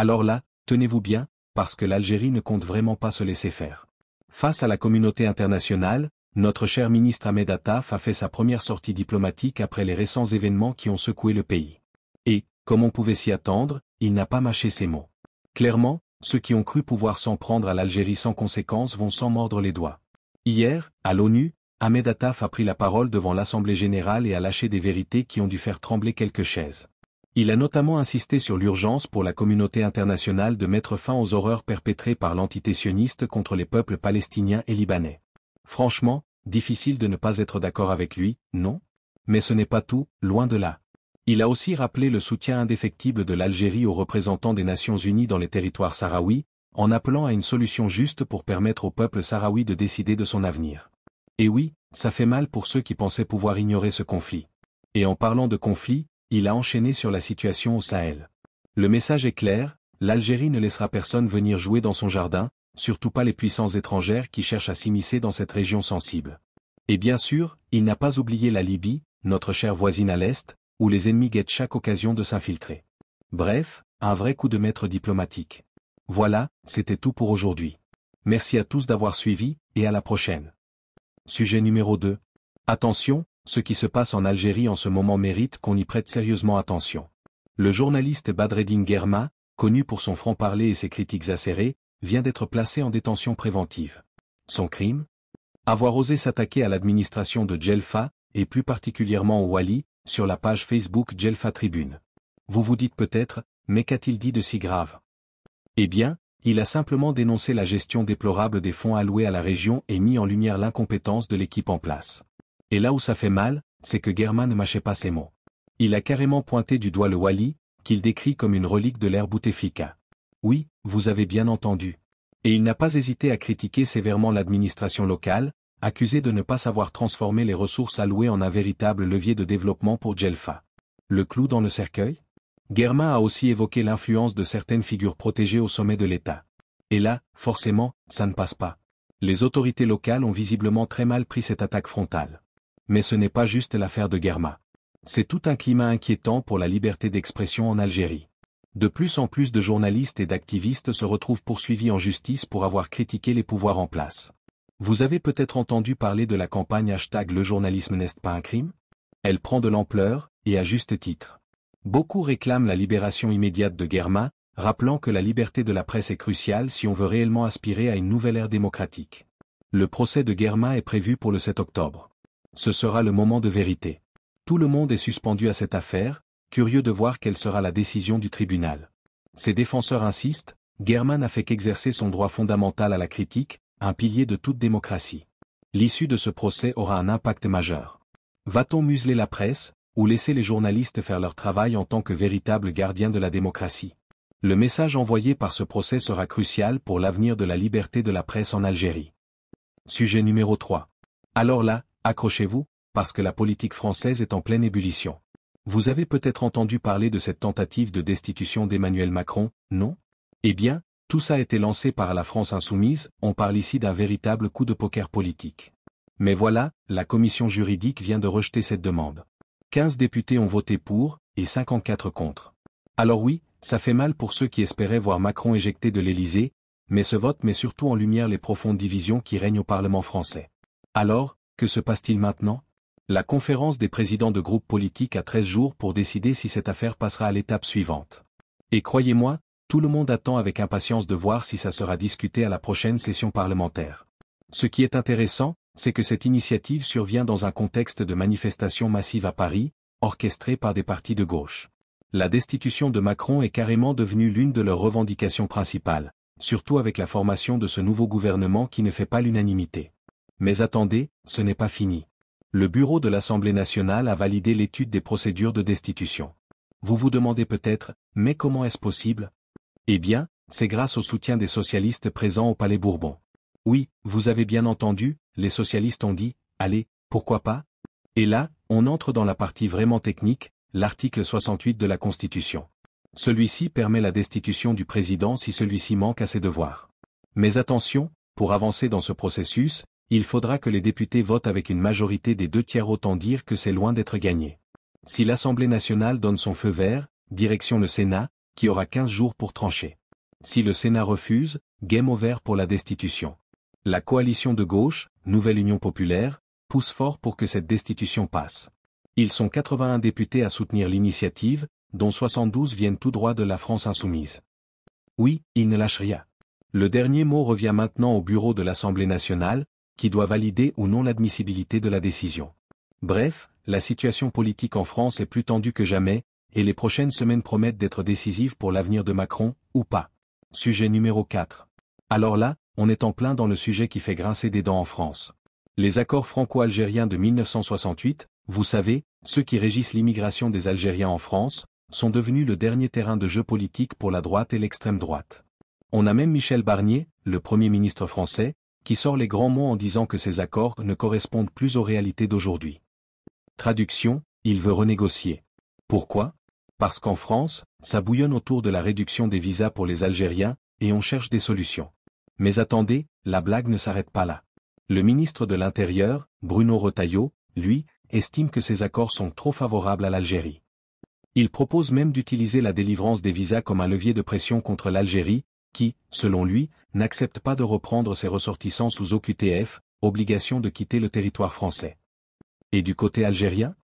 Alors là, tenez-vous bien, parce que l'Algérie ne compte vraiment pas se laisser faire. Face à la communauté internationale, notre cher ministre Ahmed Ataf a fait sa première sortie diplomatique après les récents événements qui ont secoué le pays. Et, comme on pouvait s'y attendre, il n'a pas mâché ses mots. Clairement, ceux qui ont cru pouvoir s'en prendre à l'Algérie sans conséquence vont s'en mordre les doigts. Hier, à l'ONU, Ahmed Ataf a pris la parole devant l'Assemblée générale et a lâché des vérités qui ont dû faire trembler quelques chaises. Il a notamment insisté sur l'urgence pour la communauté internationale de mettre fin aux horreurs perpétrées par l'entité sioniste contre les peuples palestiniens et libanais. Franchement, difficile de ne pas être d'accord avec lui, non Mais ce n'est pas tout, loin de là. Il a aussi rappelé le soutien indéfectible de l'Algérie aux représentants des Nations Unies dans les territoires sahraouis, en appelant à une solution juste pour permettre au peuple sahraoui de décider de son avenir. Et oui, ça fait mal pour ceux qui pensaient pouvoir ignorer ce conflit. Et en parlant de conflit, il a enchaîné sur la situation au Sahel. Le message est clair, l'Algérie ne laissera personne venir jouer dans son jardin, surtout pas les puissances étrangères qui cherchent à s'immiscer dans cette région sensible. Et bien sûr, il n'a pas oublié la Libye, notre chère voisine à l'Est, où les ennemis guettent chaque occasion de s'infiltrer. Bref, un vrai coup de maître diplomatique. Voilà, c'était tout pour aujourd'hui. Merci à tous d'avoir suivi, et à la prochaine. Sujet numéro 2. Attention, ce qui se passe en Algérie en ce moment mérite qu'on y prête sérieusement attention. Le journaliste Badreddin Germa, connu pour son franc-parler et ses critiques acérées, vient d'être placé en détention préventive. Son crime Avoir osé s'attaquer à l'administration de Djelfa, et plus particulièrement au Wali, sur la page Facebook Djelfa Tribune. Vous vous dites peut-être, mais qu'a-t-il dit de si grave Eh bien, il a simplement dénoncé la gestion déplorable des fonds alloués à la région et mis en lumière l'incompétence de l'équipe en place. Et là où ça fait mal, c'est que Germain ne mâchait pas ses mots. Il a carrément pointé du doigt le Wali, qu'il décrit comme une relique de l'ère Boutefica. Oui, vous avez bien entendu. Et il n'a pas hésité à critiquer sévèrement l'administration locale, accusée de ne pas savoir transformer les ressources allouées en un véritable levier de développement pour Djelfa. Le clou dans le cercueil Germain a aussi évoqué l'influence de certaines figures protégées au sommet de l'État. Et là, forcément, ça ne passe pas. Les autorités locales ont visiblement très mal pris cette attaque frontale mais ce n'est pas juste l'affaire de Germa. C'est tout un climat inquiétant pour la liberté d'expression en Algérie. De plus en plus de journalistes et d'activistes se retrouvent poursuivis en justice pour avoir critiqué les pouvoirs en place. Vous avez peut-être entendu parler de la campagne hashtag Le journalisme n'est pas un crime Elle prend de l'ampleur, et à juste titre. Beaucoup réclament la libération immédiate de Germa, rappelant que la liberté de la presse est cruciale si on veut réellement aspirer à une nouvelle ère démocratique. Le procès de Germa est prévu pour le 7 octobre. Ce sera le moment de vérité. Tout le monde est suspendu à cette affaire, curieux de voir quelle sera la décision du tribunal. Ses défenseurs insistent, Germain n'a fait qu'exercer son droit fondamental à la critique, un pilier de toute démocratie. L'issue de ce procès aura un impact majeur. Va-t-on museler la presse, ou laisser les journalistes faire leur travail en tant que véritables gardiens de la démocratie Le message envoyé par ce procès sera crucial pour l'avenir de la liberté de la presse en Algérie. Sujet numéro 3. Alors là, Accrochez-vous, parce que la politique française est en pleine ébullition. Vous avez peut-être entendu parler de cette tentative de destitution d'Emmanuel Macron, non Eh bien, tout ça a été lancé par la France insoumise, on parle ici d'un véritable coup de poker politique. Mais voilà, la commission juridique vient de rejeter cette demande. 15 députés ont voté pour, et 54 contre. Alors oui, ça fait mal pour ceux qui espéraient voir Macron éjecté de l'Élysée, mais ce vote met surtout en lumière les profondes divisions qui règnent au Parlement français. Alors, que se passe-t-il maintenant La conférence des présidents de groupes politiques a 13 jours pour décider si cette affaire passera à l'étape suivante. Et croyez-moi, tout le monde attend avec impatience de voir si ça sera discuté à la prochaine session parlementaire. Ce qui est intéressant, c'est que cette initiative survient dans un contexte de manifestations massives à Paris, orchestrées par des partis de gauche. La destitution de Macron est carrément devenue l'une de leurs revendications principales, surtout avec la formation de ce nouveau gouvernement qui ne fait pas l'unanimité. Mais attendez, ce n'est pas fini. Le bureau de l'Assemblée nationale a validé l'étude des procédures de destitution. Vous vous demandez peut-être, mais comment est-ce possible Eh bien, c'est grâce au soutien des socialistes présents au Palais Bourbon. Oui, vous avez bien entendu, les socialistes ont dit, allez, pourquoi pas Et là, on entre dans la partie vraiment technique, l'article 68 de la Constitution. Celui-ci permet la destitution du président si celui-ci manque à ses devoirs. Mais attention, pour avancer dans ce processus, il faudra que les députés votent avec une majorité des deux tiers autant dire que c'est loin d'être gagné. Si l'Assemblée nationale donne son feu vert, direction le Sénat, qui aura 15 jours pour trancher. Si le Sénat refuse, game over pour la destitution. La coalition de gauche, Nouvelle Union Populaire, pousse fort pour que cette destitution passe. Ils sont 81 députés à soutenir l'initiative, dont 72 viennent tout droit de la France insoumise. Oui, ils ne lâchent rien. Le dernier mot revient maintenant au bureau de l'Assemblée nationale, qui doit valider ou non l'admissibilité de la décision. Bref, la situation politique en France est plus tendue que jamais, et les prochaines semaines promettent d'être décisives pour l'avenir de Macron, ou pas. Sujet numéro 4. Alors là, on est en plein dans le sujet qui fait grincer des dents en France. Les accords franco-algériens de 1968, vous savez, ceux qui régissent l'immigration des Algériens en France, sont devenus le dernier terrain de jeu politique pour la droite et l'extrême droite. On a même Michel Barnier, le Premier ministre français, qui sort les grands mots en disant que ces accords ne correspondent plus aux réalités d'aujourd'hui. Traduction, il veut renégocier. Pourquoi Parce qu'en France, ça bouillonne autour de la réduction des visas pour les Algériens, et on cherche des solutions. Mais attendez, la blague ne s'arrête pas là. Le ministre de l'Intérieur, Bruno Retailleau, lui, estime que ces accords sont trop favorables à l'Algérie. Il propose même d'utiliser la délivrance des visas comme un levier de pression contre l'Algérie, qui, selon lui, n'accepte pas de reprendre ses ressortissants sous OQTF, obligation de quitter le territoire français. Et du côté algérien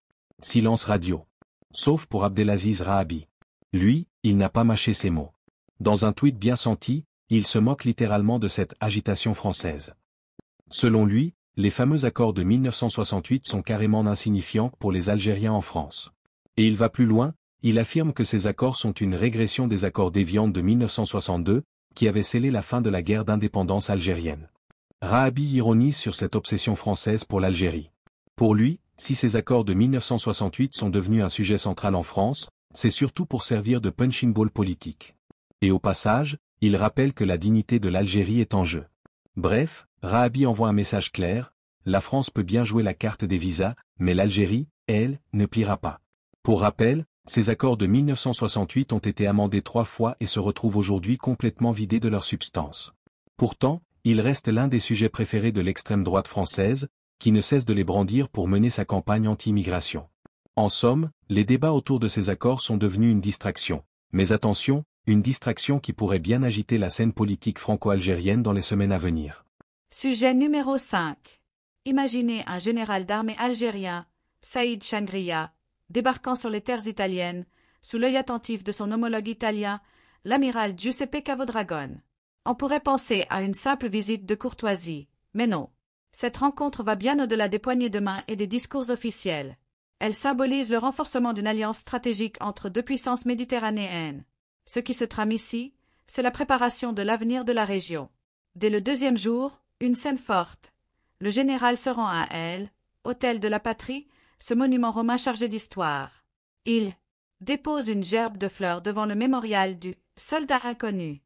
Silence radio. Sauf pour Abdelaziz Rahabi. Lui, il n'a pas mâché ses mots. Dans un tweet bien senti, il se moque littéralement de cette agitation française. Selon lui, les fameux accords de 1968 sont carrément insignifiants pour les Algériens en France. Et il va plus loin, il affirme que ces accords sont une régression des accords déviants de 1962, qui avait scellé la fin de la guerre d'indépendance algérienne. Rahabi ironise sur cette obsession française pour l'Algérie. Pour lui, si ces accords de 1968 sont devenus un sujet central en France, c'est surtout pour servir de punching ball politique. Et au passage, il rappelle que la dignité de l'Algérie est en jeu. Bref, Rahabi envoie un message clair, la France peut bien jouer la carte des visas, mais l'Algérie, elle, ne pliera pas. Pour rappel, ces accords de 1968 ont été amendés trois fois et se retrouvent aujourd'hui complètement vidés de leur substance. Pourtant, il reste l'un des sujets préférés de l'extrême droite française, qui ne cesse de les brandir pour mener sa campagne anti-immigration. En somme, les débats autour de ces accords sont devenus une distraction. Mais attention, une distraction qui pourrait bien agiter la scène politique franco-algérienne dans les semaines à venir. Sujet numéro 5. Imaginez un général d'armée algérien, Saïd Changria, Débarquant sur les terres italiennes, sous l'œil attentif de son homologue italien, l'amiral Giuseppe Cavodragone, On pourrait penser à une simple visite de courtoisie, mais non. Cette rencontre va bien au-delà des poignées de main et des discours officiels. Elle symbolise le renforcement d'une alliance stratégique entre deux puissances méditerranéennes. Ce qui se trame ici, c'est la préparation de l'avenir de la région. Dès le deuxième jour, une scène forte. Le général se rend à Elle, hôtel de la patrie, ce monument romain chargé d'histoire. Il dépose une gerbe de fleurs devant le mémorial du soldat inconnu.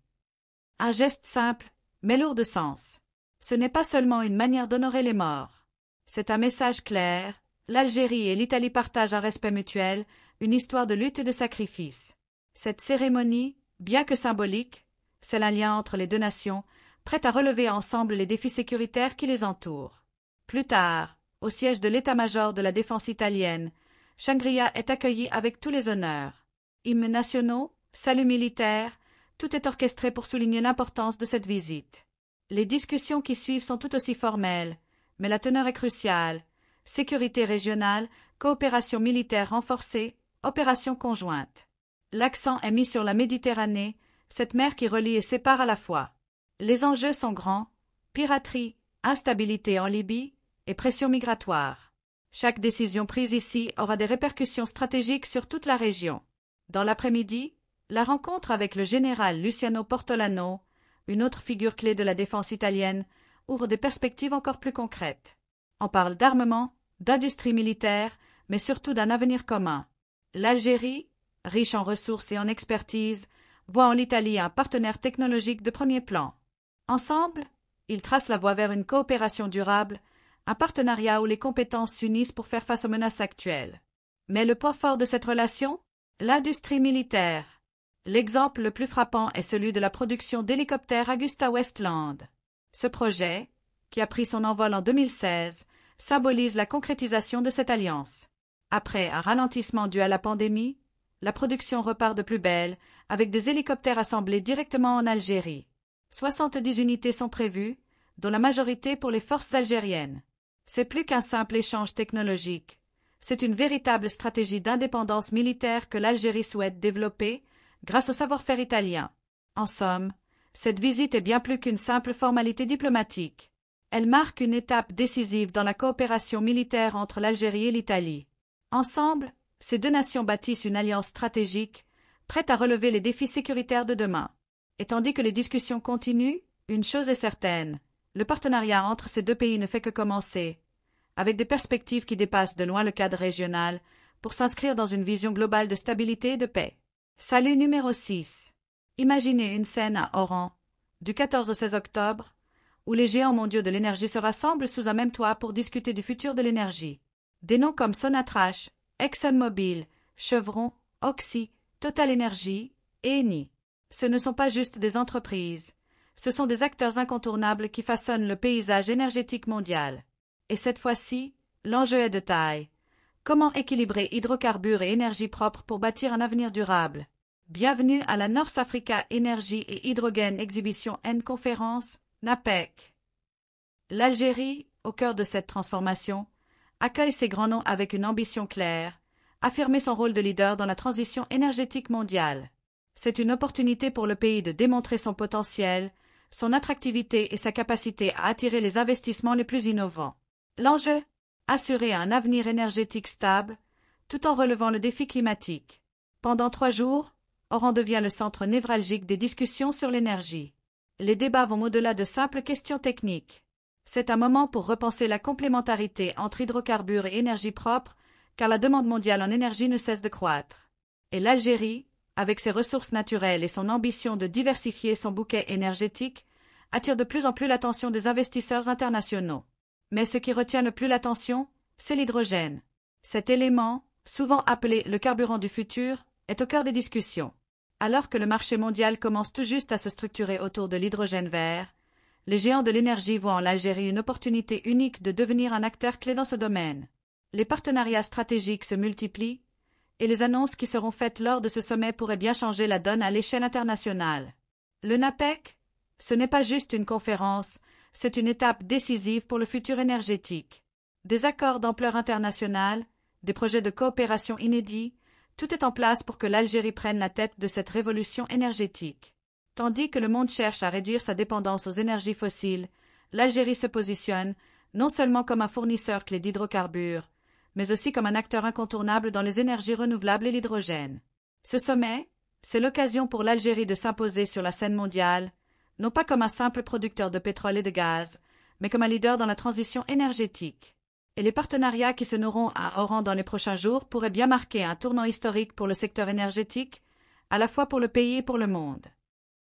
Un geste simple, mais lourd de sens. Ce n'est pas seulement une manière d'honorer les morts. C'est un message clair. L'Algérie et l'Italie partagent un respect mutuel, une histoire de lutte et de sacrifice. Cette cérémonie, bien que symbolique, c'est un lien entre les deux nations, prêtes à relever ensemble les défis sécuritaires qui les entourent. Plus tard, au siège de l'état-major de la défense italienne, shangri est accueilli avec tous les honneurs. Hymnes nationaux, saluts militaires, tout est orchestré pour souligner l'importance de cette visite. Les discussions qui suivent sont tout aussi formelles, mais la teneur est cruciale. Sécurité régionale, coopération militaire renforcée, opération conjointe. L'accent est mis sur la Méditerranée, cette mer qui relie et sépare à la fois. Les enjeux sont grands, piraterie, instabilité en Libye, et pression migratoire. Chaque décision prise ici aura des répercussions stratégiques sur toute la région. Dans l'après-midi, la rencontre avec le général Luciano Portolano, une autre figure clé de la défense italienne, ouvre des perspectives encore plus concrètes. On parle d'armement, d'industrie militaire, mais surtout d'un avenir commun. L'Algérie, riche en ressources et en expertise, voit en l'Italie un partenaire technologique de premier plan. Ensemble, ils tracent la voie vers une coopération durable, un partenariat où les compétences s'unissent pour faire face aux menaces actuelles. Mais le point fort de cette relation L'industrie militaire. L'exemple le plus frappant est celui de la production d'hélicoptères Augusta Westland. Ce projet, qui a pris son envol en 2016, symbolise la concrétisation de cette alliance. Après un ralentissement dû à la pandémie, la production repart de plus belle, avec des hélicoptères assemblés directement en Algérie. 70 unités sont prévues, dont la majorité pour les forces algériennes c'est plus qu'un simple échange technologique. C'est une véritable stratégie d'indépendance militaire que l'Algérie souhaite développer, grâce au savoir-faire italien. En somme, cette visite est bien plus qu'une simple formalité diplomatique. Elle marque une étape décisive dans la coopération militaire entre l'Algérie et l'Italie. Ensemble, ces deux nations bâtissent une alliance stratégique, prête à relever les défis sécuritaires de demain. Et tandis que les discussions continuent, une chose est certaine, le partenariat entre ces deux pays ne fait que commencer, avec des perspectives qui dépassent de loin le cadre régional, pour s'inscrire dans une vision globale de stabilité et de paix. Salut numéro 6. Imaginez une scène à Oran, du 14 au 16 octobre, où les géants mondiaux de l'énergie se rassemblent sous un même toit pour discuter du futur de l'énergie. Des noms comme Sonatrach, ExxonMobil, Chevron, Oxy, Total Energy et Eni. Ce ne sont pas juste des entreprises, ce sont des acteurs incontournables qui façonnent le paysage énergétique mondial. Et cette fois-ci, l'enjeu est de taille. Comment équilibrer hydrocarbures et énergie propre pour bâtir un avenir durable Bienvenue à la North Africa Energy et Hydrogen Exhibition N Conference, NAPEC. L'Algérie, au cœur de cette transformation, accueille ses grands noms avec une ambition claire, affirmer son rôle de leader dans la transition énergétique mondiale. C'est une opportunité pour le pays de démontrer son potentiel, son attractivité et sa capacité à attirer les investissements les plus innovants. L'enjeu Assurer un avenir énergétique stable, tout en relevant le défi climatique. Pendant trois jours, Oran devient le centre névralgique des discussions sur l'énergie. Les débats vont au-delà de simples questions techniques. C'est un moment pour repenser la complémentarité entre hydrocarbures et énergie propre, car la demande mondiale en énergie ne cesse de croître. Et l'Algérie, avec ses ressources naturelles et son ambition de diversifier son bouquet énergétique, attire de plus en plus l'attention des investisseurs internationaux. Mais ce qui retient le plus l'attention, c'est l'hydrogène. Cet élément, souvent appelé le carburant du futur, est au cœur des discussions. Alors que le marché mondial commence tout juste à se structurer autour de l'hydrogène vert, les géants de l'énergie voient en l'Algérie une opportunité unique de devenir un acteur clé dans ce domaine. Les partenariats stratégiques se multiplient, et les annonces qui seront faites lors de ce sommet pourraient bien changer la donne à l'échelle internationale. Le NAPEC, ce n'est pas juste une conférence, c'est une étape décisive pour le futur énergétique. Des accords d'ampleur internationale, des projets de coopération inédits, tout est en place pour que l'Algérie prenne la tête de cette révolution énergétique. Tandis que le monde cherche à réduire sa dépendance aux énergies fossiles, l'Algérie se positionne non seulement comme un fournisseur clé d'hydrocarbures, mais aussi comme un acteur incontournable dans les énergies renouvelables et l'hydrogène. Ce sommet, c'est l'occasion pour l'Algérie de s'imposer sur la scène mondiale, non pas comme un simple producteur de pétrole et de gaz, mais comme un leader dans la transition énergétique. Et les partenariats qui se nourront à Oran dans les prochains jours pourraient bien marquer un tournant historique pour le secteur énergétique, à la fois pour le pays et pour le monde.